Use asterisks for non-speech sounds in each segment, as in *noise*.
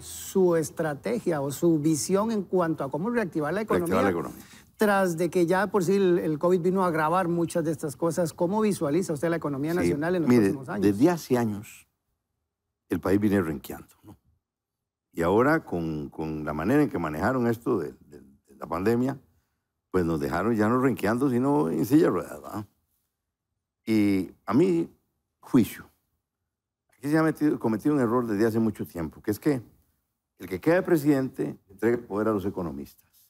su estrategia o su visión en cuanto a cómo reactivar la economía. Tras de que ya por sí el, COVID vino a agravar muchas de estas cosas, ¿cómo visualiza usted la economía nacional en los años? Desde hace años el país viene renqueando. Y ahora con, la manera en que manejaron esto de, la pandemia, pues nos dejaron ya no renqueando, sino en silla de Y a mi juicio, aquí se ha cometido un error desde hace mucho tiempo, que es que el que quede presidente el poder a los economistas.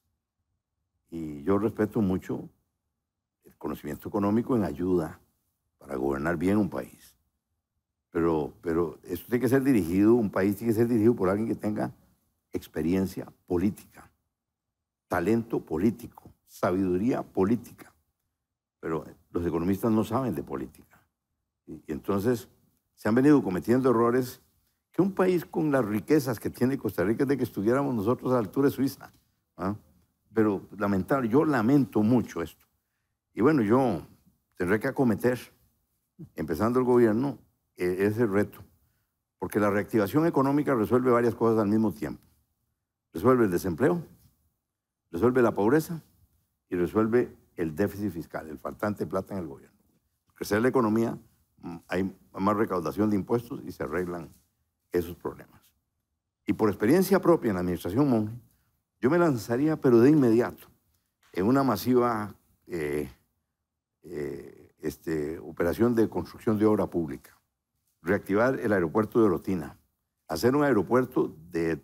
Y yo respeto mucho el conocimiento económico en ayuda para gobernar bien un país. Pero, pero esto tiene que ser dirigido, un país tiene que ser dirigido por alguien que tenga experiencia política, talento político, sabiduría política. Pero los economistas no saben de política. y entonces se han venido cometiendo errores que un país con las riquezas que tiene Costa Rica es de que estuviéramos nosotros a la altura de Suiza. ¿ah? Pero lamentable, yo lamento mucho esto. Y bueno, yo tendré que acometer, empezando el gobierno, e, ese reto. Porque la reactivación económica resuelve varias cosas al mismo tiempo. Resuelve el desempleo, resuelve la pobreza y resuelve el déficit fiscal, el faltante plata en el gobierno. Crecer la economía, mm, hay más recaudación de impuestos y se arreglan esos problemas. Y por experiencia propia en la administración Monge, yo me lanzaría, pero de inmediato, en una masiva eh, eh, este, operación de construcción de obra pública, reactivar el aeropuerto de Lotina, hacer un aeropuerto de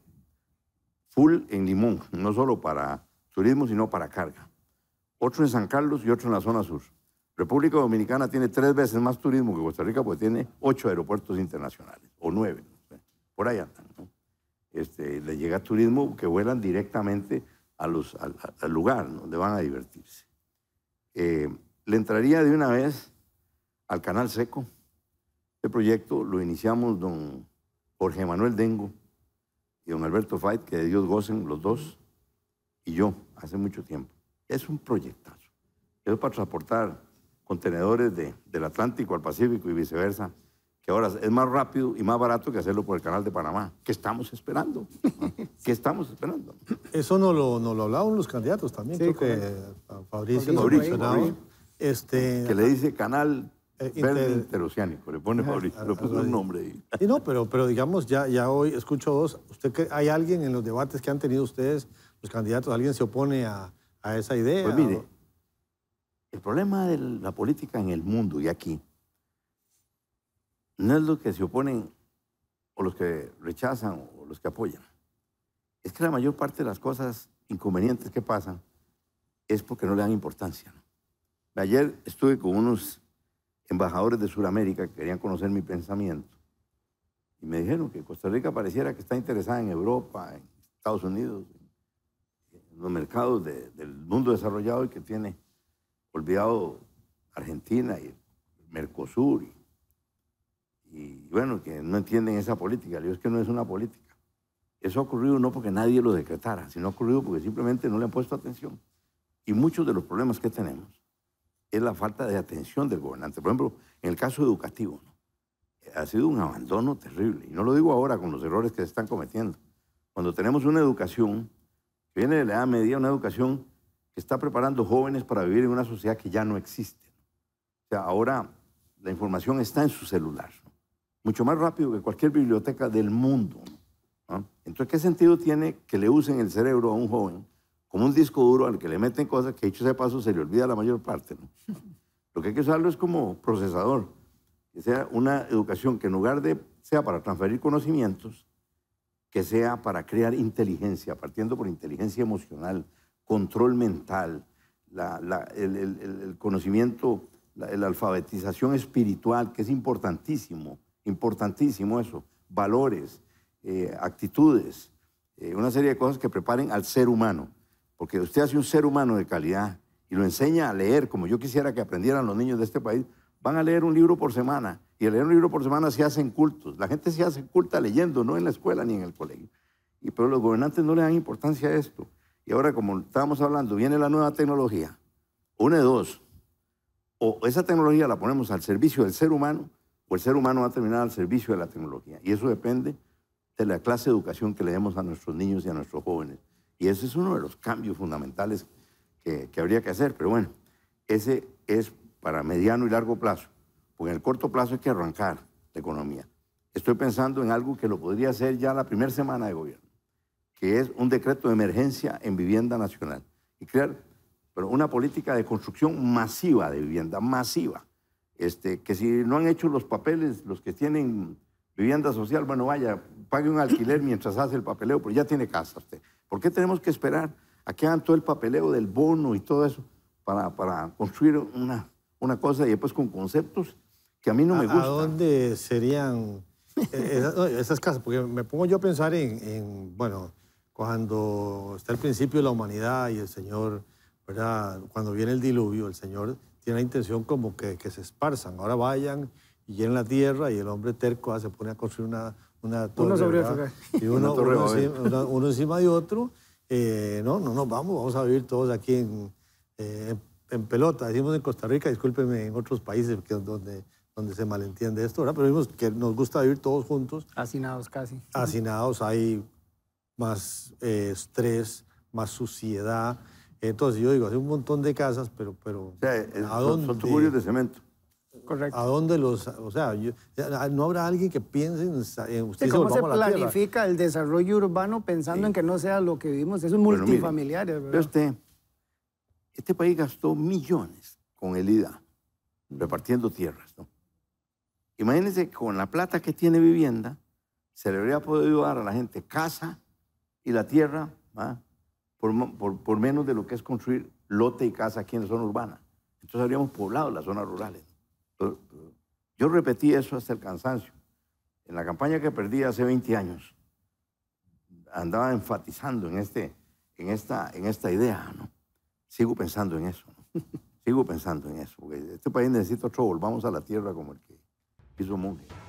full en Limón, no solo para turismo, sino para carga. Otro en San Carlos y otro en la zona sur. República Dominicana tiene tres veces más turismo que Costa Rica porque tiene ocho aeropuertos internacionales, o nueve por allá Este, le llega turismo que vuelan directamente a los, al, lugar donde van a divertirse. Eh, le entraría de una vez al Canal Seco. Este proyecto lo iniciamos don Jorge Manuel Dengo y don Alberto Fight, que de Dios gocen los dos, y yo, hace mucho tiempo. Es un proyectazo. Es para transportar contenedores del Atlántico al Pacífico y viceversa ahora es más rápido y más barato que hacerlo por el canal de Panamá. ¿Qué estamos esperando? *laughs* ¿Qué estamos esperando? Eso nos lo, lo hablaban los candidatos también, creo que Fabricio, Fabricio, Este, que le dice canal eh, interoceánico, le pone Fabricio, le puso un nombre. Y no, pero, pero digamos, ya, ya hoy escucho dos, ¿usted que ¿hay alguien en los debates que han tenido ustedes, los candidatos, alguien se opone a, esa idea? Pues mire, el problema de la política en el mundo y aquí no es lo que se oponen o los que rechazan o los que apoyan. Es que la mayor parte de las cosas inconvenientes que pasan es porque no le dan importancia. Ayer estuve con unos embajadores de Sudamérica que querían conocer mi pensamiento y me dijeron que Costa Rica pareciera que está interesada en Europa, en Estados Unidos, en los mercados del mundo desarrollado y que tiene olvidado Argentina y Mercosur y bueno, que no entienden esa política. Le es que no es una política. Eso ha ocurrido no porque nadie lo decretara, sino ha ocurrido porque simplemente no le han puesto atención. Y muchos de los problemas que tenemos es la falta de atención del gobernante. Por ejemplo, en el caso educativo, ha sido un abandono terrible. Y no lo digo ahora con los errores que se están cometiendo. Cuando tenemos una educación viene de la edad media, una educación que está preparando jóvenes para vivir en una sociedad que ya no existe. O sea, ahora la información está en su celular mucho más rápido que cualquier biblioteca del mundo. Entonces, ¿qué sentido tiene que le usen el cerebro a un joven como un disco duro al que le meten cosas que, hecho de paso, se le olvida la mayor parte? ¿no? *laughs* Lo que hay que usarlo es como procesador, que sea una educación que en lugar de sea para transferir conocimientos, que sea para crear inteligencia, partiendo por inteligencia emocional, control mental, el, conocimiento, la alfabetización espiritual, que es importantísimo Importantísimo eso. Valores, eh, actitudes, eh, una serie de cosas que preparen al ser humano. Porque usted hace un ser humano de calidad y lo enseña a leer, como yo quisiera que aprendieran los niños de este país, van a leer un libro por semana. Y al leer un libro por semana se hacen cultos. La gente se hace culta leyendo, no en la escuela ni en el colegio. Y, pero los gobernantes no le dan importancia a esto. Y ahora, como estábamos hablando, viene la nueva tecnología. Una de dos. O esa tecnología la ponemos al servicio del ser humano o el ser humano va a terminar al servicio de la tecnología. Y eso depende de la clase de educación que le demos a nuestros niños y a nuestros jóvenes. Y ese es uno de los cambios fundamentales que, habría que hacer. Pero bueno, ese es para mediano y largo plazo. Porque en el corto plazo hay que arrancar la economía. Estoy pensando en algo que lo podría hacer ya la primera semana de gobierno, que es un decreto de emergencia en vivienda nacional. Y crear pero una política de construcción masiva de vivienda, masiva. Este, que si no han hecho los papeles, los que tienen vivienda social, bueno, vaya, pague un alquiler mientras hace el papeleo, pero ya tiene casa usted. ¿Por qué tenemos que esperar a que hagan todo el papeleo del bono y todo eso para, para construir una, una cosa y después con conceptos que a mí no me gustan? ¿A dónde serían eh, eh, esas, casas? Porque me pongo yo a pensar en, en, bueno, cuando está el principio de la humanidad y el Señor cuando viene el diluvio, el Señor tiene la intención como que, que se esparzan. Ahora vayan y llenen la tierra y el hombre terco ah, se pone a construir una, una *laughs* torre. Uno sobre otro. Y uno, encima, de otro. Eh, no, no, no, vamos, vamos a vivir todos aquí en, eh, en, pelota. Decimos en Costa Rica, discúlpenme, en otros países que, donde, donde se malentiende esto, ¿verdad? Pero vimos que nos gusta vivir todos juntos. Hacinados casi. Hacinados, hay más eh, estrés, más suciedad. Entonces, yo digo, hace un montón de casas, pero... pero o sea, son tuburios de cemento. Correcto. ¿A dónde los.? O sea, ah, no habrá alguien que piense en. usted, ¿Cómo se planifica el desarrollo urbano pensando en que no sea lo que vivimos? es un multifamiliar. Mire, ¿verdad? Usted, este país gastó millones con el IDA, mm. repartiendo tierras. ¿no? Imagínense, con la plata que tiene vivienda, se le habría podido dar a la gente casa y la tierra ¿verdad? ¿ah? por, menos de lo que es construir lote y casa aquí en la zona urbana. Entonces habríamos poblado las zonas rurales. Yo repetí eso hasta el cansancio. En la campaña que perdí hace 20 años, andaba enfatizando en, este, en, esta, en esta idea. ¿no? Sigo pensando en eso. *laughs* Sigo pensando en eso. este país necesita otro, volvamos a la tierra como el que hizo Monge.